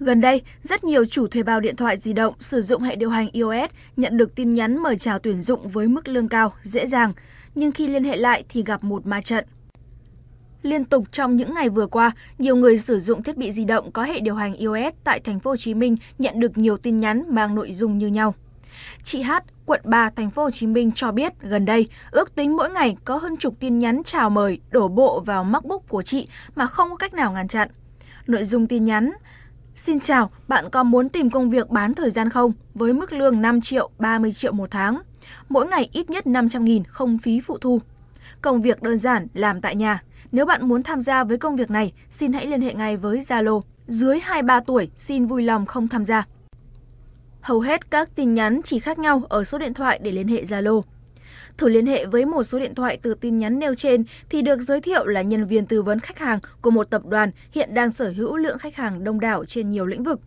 Gần đây, rất nhiều chủ thuê bao điện thoại di động sử dụng hệ điều hành iOS nhận được tin nhắn mời chào tuyển dụng với mức lương cao, dễ dàng, nhưng khi liên hệ lại thì gặp một ma trận. Liên tục trong những ngày vừa qua, nhiều người sử dụng thiết bị di động có hệ điều hành iOS tại thành phố Hồ Chí Minh nhận được nhiều tin nhắn mang nội dung như nhau. Chị Hát, quận 3, thành phố Hồ Chí Minh cho biết gần đây, ước tính mỗi ngày có hơn chục tin nhắn chào mời đổ bộ vào MacBook của chị mà không có cách nào ngăn chặn. Nội dung tin nhắn Xin chào, bạn có muốn tìm công việc bán thời gian không? Với mức lương 5 triệu, 30 triệu một tháng. Mỗi ngày ít nhất 500 nghìn không phí phụ thu. Công việc đơn giản, làm tại nhà. Nếu bạn muốn tham gia với công việc này, xin hãy liên hệ ngay với Zalo. Dưới 23 tuổi, xin vui lòng không tham gia. Hầu hết các tin nhắn chỉ khác nhau ở số điện thoại để liên hệ Zalo. Thử liên hệ với một số điện thoại từ tin nhắn nêu trên thì được giới thiệu là nhân viên tư vấn khách hàng của một tập đoàn hiện đang sở hữu lượng khách hàng đông đảo trên nhiều lĩnh vực.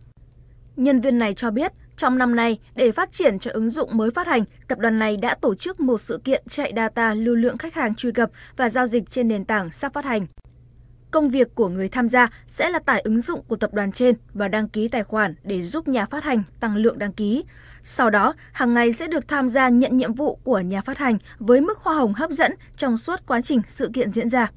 Nhân viên này cho biết, trong năm nay, để phát triển cho ứng dụng mới phát hành, tập đoàn này đã tổ chức một sự kiện chạy data lưu lượng khách hàng truy cập và giao dịch trên nền tảng sắp phát hành. Công việc của người tham gia sẽ là tải ứng dụng của tập đoàn trên và đăng ký tài khoản để giúp nhà phát hành tăng lượng đăng ký. Sau đó, hàng ngày sẽ được tham gia nhận nhiệm vụ của nhà phát hành với mức hoa hồng hấp dẫn trong suốt quá trình sự kiện diễn ra.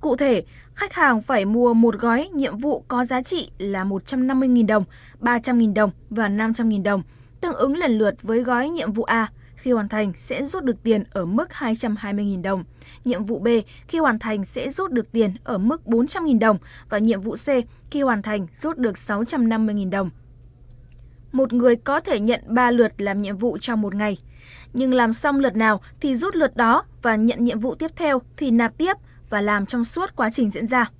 Cụ thể, khách hàng phải mua một gói nhiệm vụ có giá trị là 150.000 đồng, 300.000 đồng và 500.000 đồng, tương ứng lần lượt với gói nhiệm vụ A – khi hoàn thành sẽ rút được tiền ở mức 220.000 đồng. Nhiệm vụ B khi hoàn thành sẽ rút được tiền ở mức 400.000 đồng và nhiệm vụ C khi hoàn thành rút được 650.000 đồng. Một người có thể nhận 3 lượt làm nhiệm vụ trong một ngày. Nhưng làm xong lượt nào thì rút lượt đó và nhận nhiệm vụ tiếp theo thì nạp tiếp và làm trong suốt quá trình diễn ra.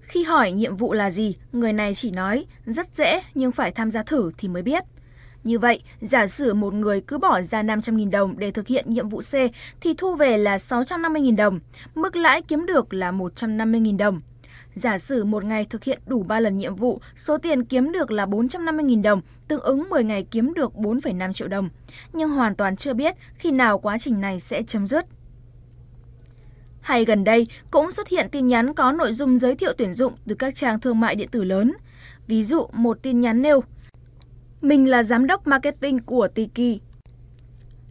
Khi hỏi nhiệm vụ là gì, người này chỉ nói rất dễ nhưng phải tham gia thử thì mới biết. Như vậy, giả sử một người cứ bỏ ra 500.000 đồng để thực hiện nhiệm vụ C thì thu về là 650.000 đồng, mức lãi kiếm được là 150.000 đồng. Giả sử một ngày thực hiện đủ 3 lần nhiệm vụ, số tiền kiếm được là 450.000 đồng, tương ứng 10 ngày kiếm được 4,5 triệu đồng. Nhưng hoàn toàn chưa biết khi nào quá trình này sẽ chấm dứt. Hay gần đây, cũng xuất hiện tin nhắn có nội dung giới thiệu tuyển dụng từ các trang thương mại điện tử lớn. Ví dụ, một tin nhắn nêu – mình là giám đốc marketing của Tiki.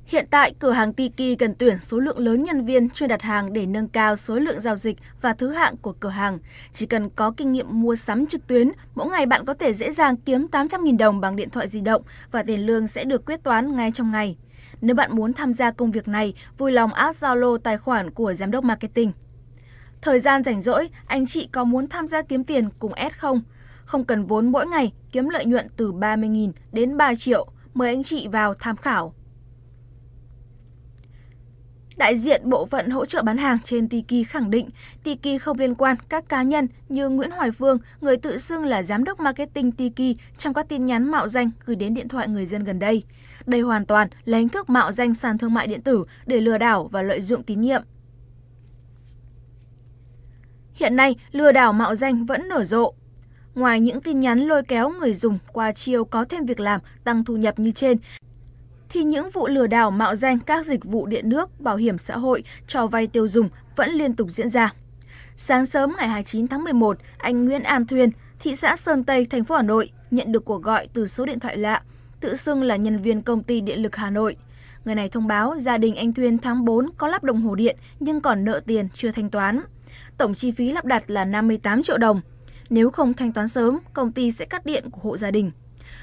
Hiện tại, cửa hàng Tiki cần tuyển số lượng lớn nhân viên chuyên đặt hàng để nâng cao số lượng giao dịch và thứ hạng của cửa hàng. Chỉ cần có kinh nghiệm mua sắm trực tuyến, mỗi ngày bạn có thể dễ dàng kiếm 800.000 đồng bằng điện thoại di động và tiền lương sẽ được quyết toán ngay trong ngày. Nếu bạn muốn tham gia công việc này, vui lòng add Zalo tài khoản của giám đốc marketing. Thời gian rảnh rỗi, anh chị có muốn tham gia kiếm tiền cùng S không? không cần vốn mỗi ngày kiếm lợi nhuận từ 30.000 đến 3 triệu. Mời anh chị vào tham khảo. Đại diện bộ phận hỗ trợ bán hàng trên Tiki khẳng định Tiki không liên quan các cá nhân như Nguyễn Hoài Phương, người tự xưng là giám đốc marketing Tiki trong các tin nhắn mạo danh gửi đến điện thoại người dân gần đây. Đây hoàn toàn là hình thức mạo danh sàn thương mại điện tử để lừa đảo và lợi dụng tín nhiệm. Hiện nay, lừa đảo mạo danh vẫn nở rộ. Ngoài những tin nhắn lôi kéo người dùng qua chiêu có thêm việc làm, tăng thu nhập như trên, thì những vụ lừa đảo mạo danh các dịch vụ điện nước, bảo hiểm xã hội, cho vay tiêu dùng vẫn liên tục diễn ra. Sáng sớm ngày 29 tháng 11, anh Nguyễn An Thuyên, thị xã Sơn Tây, thành phố Hà Nội nhận được cuộc gọi từ số điện thoại lạ, tự xưng là nhân viên công ty điện lực Hà Nội. Người này thông báo gia đình anh Thuyên tháng 4 có lắp đồng hồ điện nhưng còn nợ tiền chưa thanh toán. Tổng chi phí lắp đặt là 58 triệu đồng. Nếu không thanh toán sớm, công ty sẽ cắt điện của hộ gia đình.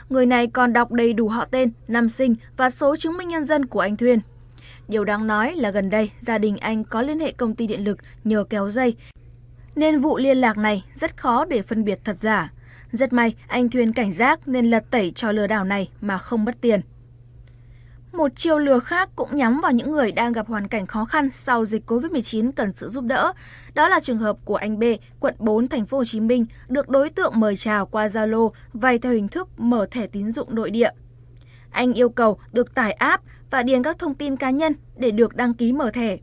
Người này còn đọc đầy đủ họ tên, năm sinh và số chứng minh nhân dân của anh Thuyên. Điều đáng nói là gần đây, gia đình anh có liên hệ công ty điện lực nhờ kéo dây, nên vụ liên lạc này rất khó để phân biệt thật giả. Rất may, anh Thuyên cảnh giác nên lật tẩy trò lừa đảo này mà không mất tiền. Một chiêu lừa khác cũng nhắm vào những người đang gặp hoàn cảnh khó khăn sau dịch COVID-19 cần sự giúp đỡ. Đó là trường hợp của anh B, quận 4, thành phố Hồ Chí Minh, được đối tượng mời chào qua Zalo vay theo hình thức mở thẻ tín dụng nội địa. Anh yêu cầu được tải app và điền các thông tin cá nhân để được đăng ký mở thẻ.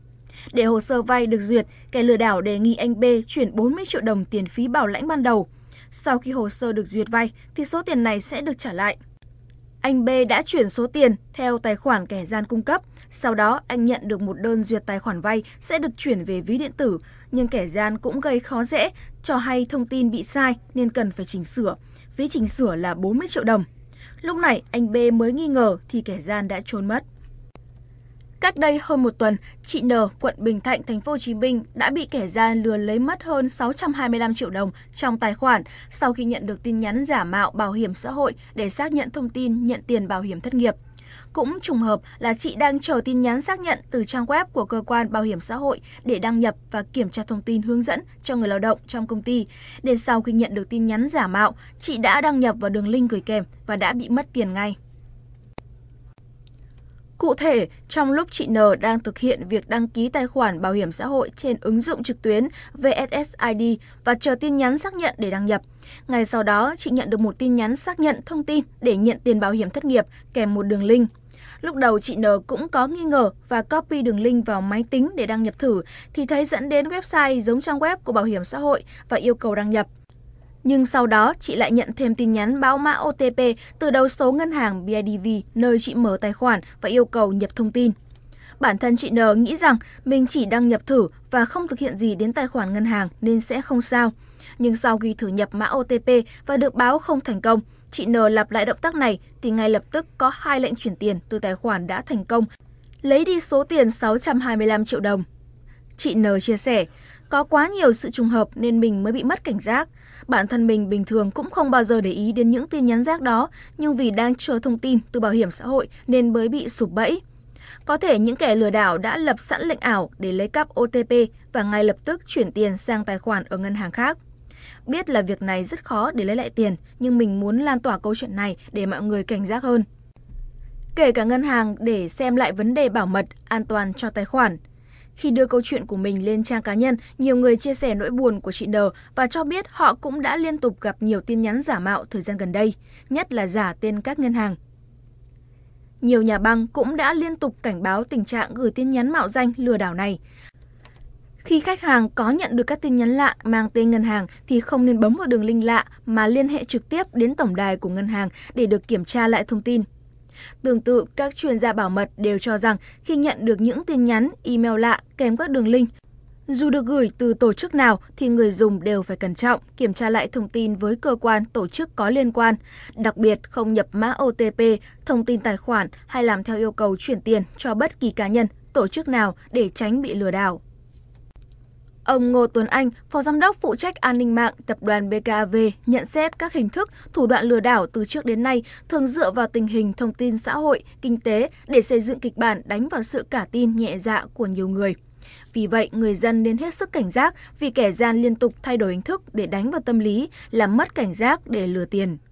Để hồ sơ vay được duyệt, kẻ lừa đảo đề nghị anh B chuyển 40 triệu đồng tiền phí bảo lãnh ban đầu. Sau khi hồ sơ được duyệt vay thì số tiền này sẽ được trả lại anh B đã chuyển số tiền theo tài khoản kẻ gian cung cấp. Sau đó, anh nhận được một đơn duyệt tài khoản vay sẽ được chuyển về ví điện tử, nhưng kẻ gian cũng gây khó dễ, cho hay thông tin bị sai nên cần phải chỉnh sửa. Phí chỉnh sửa là 40 triệu đồng. Lúc này, anh B mới nghi ngờ thì kẻ gian đã trốn mất. Cách đây hơn một tuần, chị N, quận Bình Thạnh, thành phố Hồ Chí Minh đã bị kẻ gian lừa lấy mất hơn 625 triệu đồng trong tài khoản sau khi nhận được tin nhắn giả mạo bảo hiểm xã hội để xác nhận thông tin nhận tiền bảo hiểm thất nghiệp. Cũng trùng hợp là chị đang chờ tin nhắn xác nhận từ trang web của cơ quan bảo hiểm xã hội để đăng nhập và kiểm tra thông tin hướng dẫn cho người lao động trong công ty. Đến sau khi nhận được tin nhắn giả mạo, chị đã đăng nhập vào đường link gửi kèm và đã bị mất tiền ngay. Cụ thể, trong lúc chị N đang thực hiện việc đăng ký tài khoản bảo hiểm xã hội trên ứng dụng trực tuyến VSSID và chờ tin nhắn xác nhận để đăng nhập. Ngày sau đó, chị nhận được một tin nhắn xác nhận thông tin để nhận tiền bảo hiểm thất nghiệp kèm một đường link. Lúc đầu chị N cũng có nghi ngờ và copy đường link vào máy tính để đăng nhập thử thì thấy dẫn đến website giống trang web của bảo hiểm xã hội và yêu cầu đăng nhập. Nhưng sau đó, chị lại nhận thêm tin nhắn báo mã OTP từ đầu số ngân hàng BIDV nơi chị mở tài khoản và yêu cầu nhập thông tin. Bản thân chị N nghĩ rằng mình chỉ đăng nhập thử và không thực hiện gì đến tài khoản ngân hàng nên sẽ không sao. Nhưng sau khi thử nhập mã OTP và được báo không thành công, chị N lặp lại động tác này thì ngay lập tức có hai lệnh chuyển tiền từ tài khoản đã thành công, lấy đi số tiền 625 triệu đồng. Chị N chia sẻ, có quá nhiều sự trùng hợp nên mình mới bị mất cảnh giác – Bản thân mình bình thường cũng không bao giờ để ý đến những tin nhắn rác đó, nhưng vì đang chờ thông tin từ bảo hiểm xã hội nên mới bị sụp bẫy. Có thể những kẻ lừa đảo đã lập sẵn lệnh ảo để lấy cắp OTP và ngay lập tức chuyển tiền sang tài khoản ở ngân hàng khác. Biết là việc này rất khó để lấy lại tiền, nhưng mình muốn lan tỏa câu chuyện này để mọi người cảnh giác hơn. Kể cả ngân hàng để xem lại vấn đề bảo mật, an toàn cho tài khoản – khi đưa câu chuyện của mình lên trang cá nhân, nhiều người chia sẻ nỗi buồn của chị N và cho biết họ cũng đã liên tục gặp nhiều tin nhắn giả mạo thời gian gần đây, nhất là giả tên các ngân hàng. Nhiều nhà băng cũng đã liên tục cảnh báo tình trạng gửi tin nhắn mạo danh lừa đảo này. Khi khách hàng có nhận được các tin nhắn lạ mang tên ngân hàng thì không nên bấm vào đường link lạ mà liên hệ trực tiếp đến tổng đài của ngân hàng để được kiểm tra lại thông tin. Tương tự, các chuyên gia bảo mật đều cho rằng khi nhận được những tin nhắn, email lạ kèm các đường link, dù được gửi từ tổ chức nào thì người dùng đều phải cẩn trọng, kiểm tra lại thông tin với cơ quan, tổ chức có liên quan, đặc biệt không nhập mã OTP, thông tin tài khoản hay làm theo yêu cầu chuyển tiền cho bất kỳ cá nhân, tổ chức nào để tránh bị lừa đảo. Ông Ngô Tuấn Anh, Phó Giám đốc phụ trách an ninh mạng tập đoàn BKV nhận xét các hình thức, thủ đoạn lừa đảo từ trước đến nay thường dựa vào tình hình thông tin xã hội, kinh tế để xây dựng kịch bản đánh vào sự cả tin nhẹ dạ của nhiều người. Vì vậy, người dân nên hết sức cảnh giác vì kẻ gian liên tục thay đổi hình thức để đánh vào tâm lý, làm mất cảnh giác để lừa tiền.